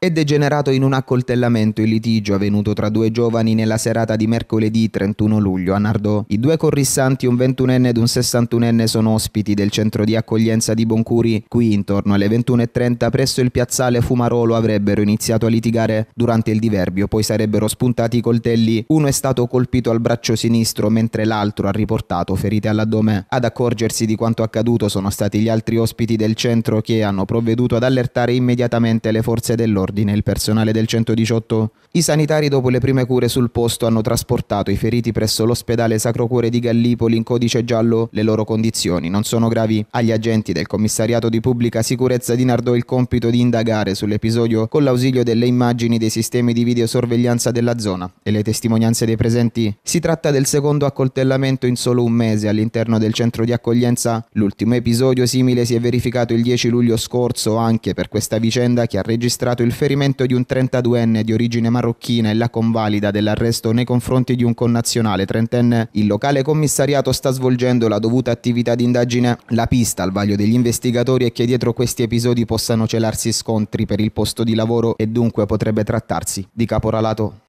È degenerato in un accoltellamento il litigio avvenuto tra due giovani nella serata di mercoledì 31 luglio a Nardò. I due corrissanti, un 21enne ed un 61enne, sono ospiti del centro di accoglienza di Boncuri. Qui, intorno alle 21.30, presso il piazzale Fumarolo avrebbero iniziato a litigare durante il diverbio, poi sarebbero spuntati i coltelli. Uno è stato colpito al braccio sinistro, mentre l'altro ha riportato ferite all'addome. Ad accorgersi di quanto accaduto sono stati gli altri ospiti del centro che hanno provveduto ad allertare immediatamente le forze dell'ordine ordine il personale del 118. I sanitari dopo le prime cure sul posto hanno trasportato i feriti presso l'ospedale Sacro Cuore di Gallipoli in codice giallo. Le loro condizioni non sono gravi. Agli agenti del commissariato di pubblica sicurezza di Nardò il compito di indagare sull'episodio con l'ausilio delle immagini dei sistemi di videosorveglianza della zona e le testimonianze dei presenti. Si tratta del secondo accoltellamento in solo un mese all'interno del centro di accoglienza. L'ultimo episodio simile si è verificato il 10 luglio scorso anche per questa vicenda che ha registrato il riferimento di un 32enne di origine marocchina e la convalida dell'arresto nei confronti di un connazionale trentenne, il locale commissariato sta svolgendo la dovuta attività di indagine. La pista al vaglio degli investigatori è che dietro questi episodi possano celarsi scontri per il posto di lavoro e dunque potrebbe trattarsi di caporalato.